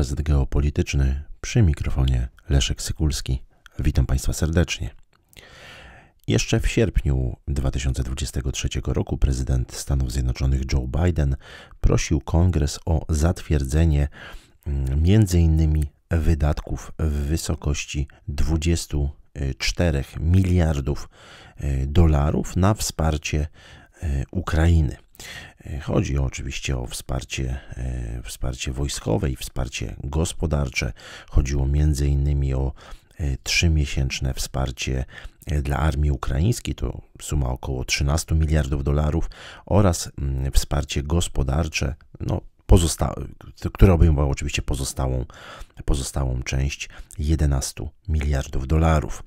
podcast geopolityczny przy mikrofonie Leszek Sykulski. Witam Państwa serdecznie. Jeszcze w sierpniu 2023 roku prezydent Stanów Zjednoczonych Joe Biden prosił kongres o zatwierdzenie mm, m.in. wydatków w wysokości 24 miliardów e, dolarów na wsparcie e, Ukrainy. E, chodzi oczywiście o wsparcie, e, wsparcie wojskowe i wsparcie gospodarcze. Chodziło m.in. o e, trzymiesięczne wsparcie dla armii ukraińskiej, to suma około 13 miliardów dolarów, oraz mm, wsparcie gospodarcze, no, pozosta- które obejmowało oczywiście pozostałą, pozostałą część 11 miliardów dolarów.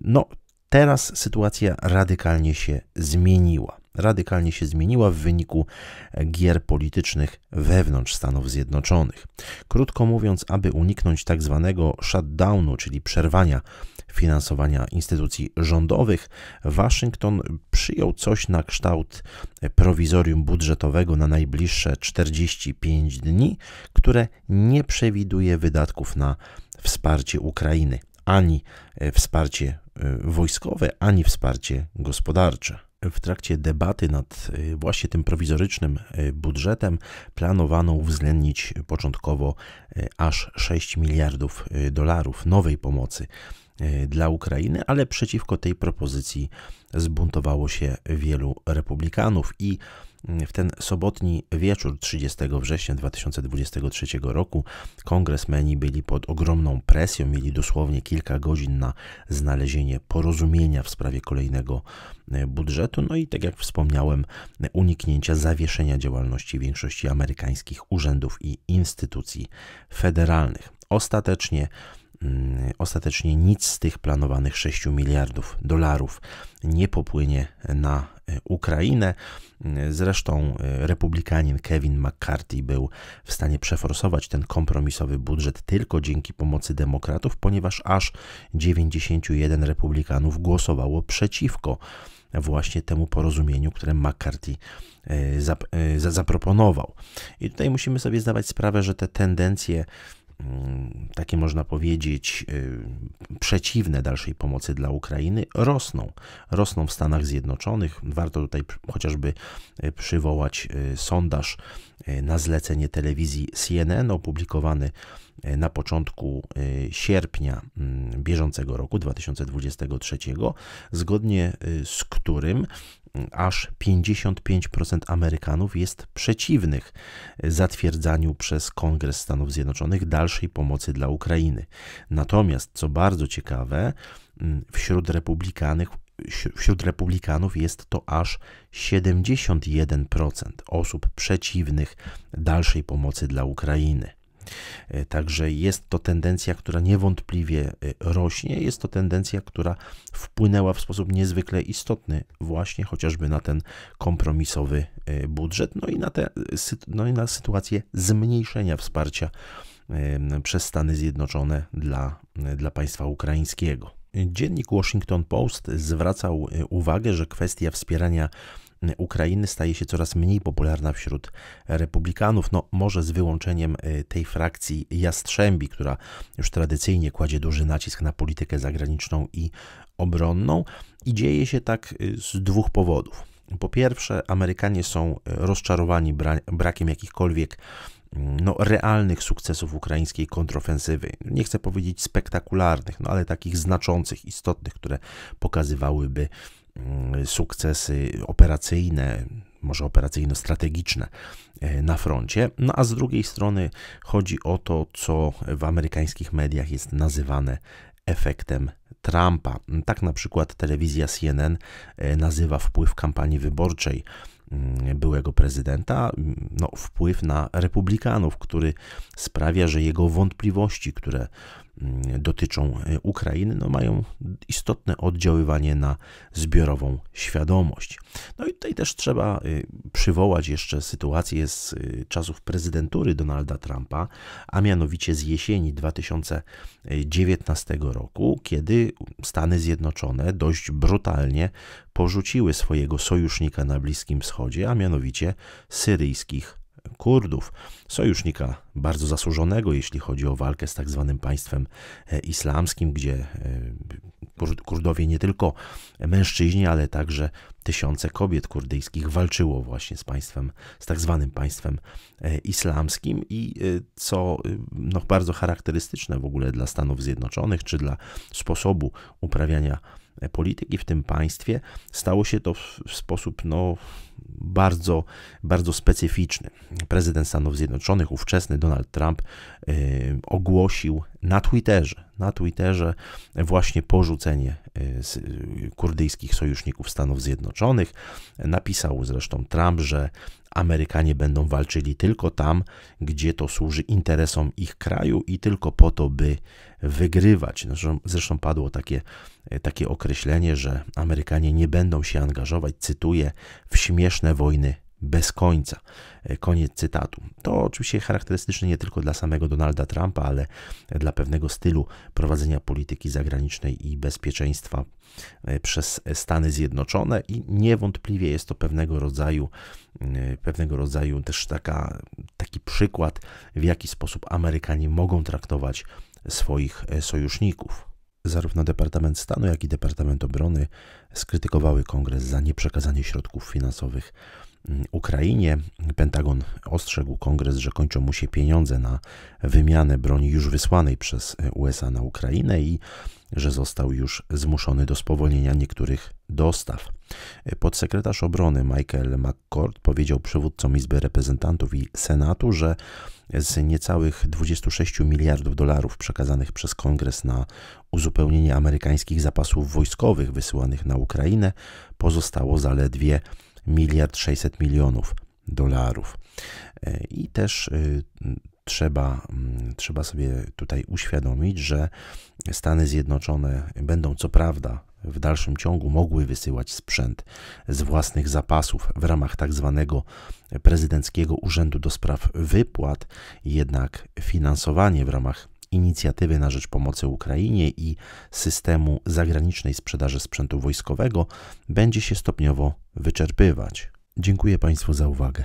No, teraz sytuacja radykalnie się zmieniła radykalnie się zmieniła w wyniku gier politycznych wewnątrz Stanów Zjednoczonych. Krótko mówiąc, aby uniknąć tak zwanego shutdownu, czyli przerwania finansowania instytucji rządowych, Waszyngton przyjął coś na kształt prowizorium budżetowego na najbliższe 45 dni, które nie przewiduje wydatków na wsparcie Ukrainy, ani wsparcie e, wojskowe, ani wsparcie gospodarcze w trakcie debaty nad y, właśnie tym prowizorycznym y, budżetem planowano uwzględnić początkowo y, aż 6 miliardów dolarów nowej pomocy dla Ukrainy, ale przeciwko tej propozycji zbuntowało się wielu republikanów i w ten sobotni wieczór 30 września 2023 roku kongresmeni byli pod ogromną presją, mieli dosłownie kilka godzin na znalezienie porozumienia w sprawie kolejnego e, budżetu, no i tak jak wspomniałem, uniknięcia zawieszenia działalności większości amerykańskich urzędów i instytucji federalnych. Ostatecznie mm, ostatecznie nic z tych planowanych 6 miliardów dolarów nie popłynie na Ukrainę. Zresztą e, republikanin Kevin McCarthy był w stanie przeforsować ten kompromisowy budżet tylko dzięki pomocy demokratów, ponieważ aż 91 republikanów głosowało przeciwko właśnie temu porozumieniu, które McCarthy e, e, zaproponował. I tutaj musimy sobie zdawać sprawę, że te tendencje Mm, takie można powiedzieć, y, przeciwne dalszej pomocy dla Ukrainy rosną. Rosną w Stanach Zjednoczonych. Warto tutaj chociażby y, przywołać y, sondaż na zlecenie telewizji CNN opublikowany na początku sierpnia mm, bieżącego roku 2023, zgodnie z którym aż 55% Amerykanów jest przeciwnych zatwierdzaniu przez Kongres Stanów Zjednoczonych dalszej pomocy dla Ukrainy. Natomiast, co bardzo ciekawe, mm, wśród republikanów, wśród republikanów jest to aż 71% osób przeciwnych dalszej pomocy dla Ukrainy. E, także jest to tendencja, która niewątpliwie e, rośnie, jest to tendencja, która wpłynęła w sposób niezwykle istotny właśnie chociażby na ten kompromisowy e, budżet, no i na, te, no i na sytuację zmniejszenia wsparcia przez Stany Zjednoczone dla, dla państwa ukraińskiego. Dziennik Washington Post zwracał uwagę, że kwestia wspierania Ukrainy staje się coraz mniej popularna wśród republikanów, no może z wyłączeniem y, tej frakcji Jastrzębi, która już tradycyjnie kładzie duży nacisk na politykę zagraniczną i obronną i dzieje się tak y, z dwóch powodów. Po pierwsze, Amerykanie są y, rozczarowani brakiem jakichkolwiek mm, no, realnych sukcesów ukraińskiej kontrofensywy. Nie chcę powiedzieć spektakularnych, no, ale takich znaczących, istotnych, które pokazywałyby Mm, sukcesy operacyjne, może operacyjno-strategiczne e, na froncie, no a z drugiej strony chodzi o to, co w amerykańskich mediach jest nazywane efektem Trumpa. Tak na przykład telewizja CNN e, nazywa wpływ kampanii wyborczej mm, byłego prezydenta, mm, no, wpływ na republikanów, który sprawia, że jego wątpliwości, które Mm, dotyczą e, Ukrainy, no mają istotne oddziaływanie na zbiorową świadomość. No i tutaj też trzeba y, przywołać jeszcze sytuację z y, czasów prezydentury Donalda Trumpa, a mianowicie z jesieni 2019 roku, kiedy Stany Zjednoczone dość brutalnie porzuciły swojego sojusznika na Bliskim Wschodzie, a mianowicie syryjskich Kurdów, sojusznika bardzo zasłużonego, jeśli chodzi o walkę z tak zwanym państwem e, islamskim, gdzie e, Kurdowie nie tylko mężczyźni, ale także tysiące kobiet kurdyjskich walczyło właśnie z państwem, z tak zwanym państwem e, islamskim i co y, no, bardzo charakterystyczne w ogóle dla Stanów Zjednoczonych czy dla sposobu uprawiania polityki w tym państwie, stało się to w, sposób no, bardzo, bardzo specyficzny. Prezydent Stanów Zjednoczonych, ówczesny Donald Trump y, ogłosił na Twitterze, na Twitterze właśnie porzucenie y, kurdyjskich sojuszników Stanów Zjednoczonych. Napisał zresztą Trump, że Amerykanie będą walczyli tylko tam, gdzie to służy interesom ich kraju i tylko po to, by wygrywać. Zresztą padło takie, y, takie określenie, że Amerykanie nie będą się angażować, cytuję, w śmieszne wojny bez końca. E, koniec cytatu. To oczywiście charakterystyczne nie tylko dla samego Donalda Trumpa, ale dla pewnego stylu prowadzenia polityki zagranicznej i bezpieczeństwa e, przez Stany Zjednoczone i niewątpliwie jest to pewnego rodzaju e, pewnego rodzaju też taka, taki przykład, w jaki sposób Amerykanie mogą traktować swoich sojuszników. Zarówno Departament Stanu, jak i Departament Obrony skrytykowały kongres za nieprzekazanie środków finansowych Mm, Ukrainie. Pentagon ostrzegł kongres, że kończą mu się pieniądze na wymianę broni już wysłanej przez e, USA na Ukrainę i że został już zmuszony do spowolnienia niektórych dostaw. E, podsekretarz obrony Michael McCord powiedział przywódcom Izby Reprezentantów i Senatu, że z niecałych 26 miliardów dolarów przekazanych przez kongres na uzupełnienie amerykańskich zapasów wojskowych wysyłanych na Ukrainę pozostało zaledwie miliard 600 milionów dolarów. E, I też y, trzeba, mm, trzeba sobie tutaj uświadomić, że Stany Zjednoczone będą co prawda w dalszym ciągu mogły wysyłać sprzęt z własnych zapasów w ramach tak zwanego prezydenckiego urzędu do spraw wypłat, jednak finansowanie w ramach inicjatywy na rzecz pomocy Ukrainie i systemu zagranicznej sprzedaży sprzętu wojskowego będzie się stopniowo wyczerpywać. Dziękuję Państwu za uwagę.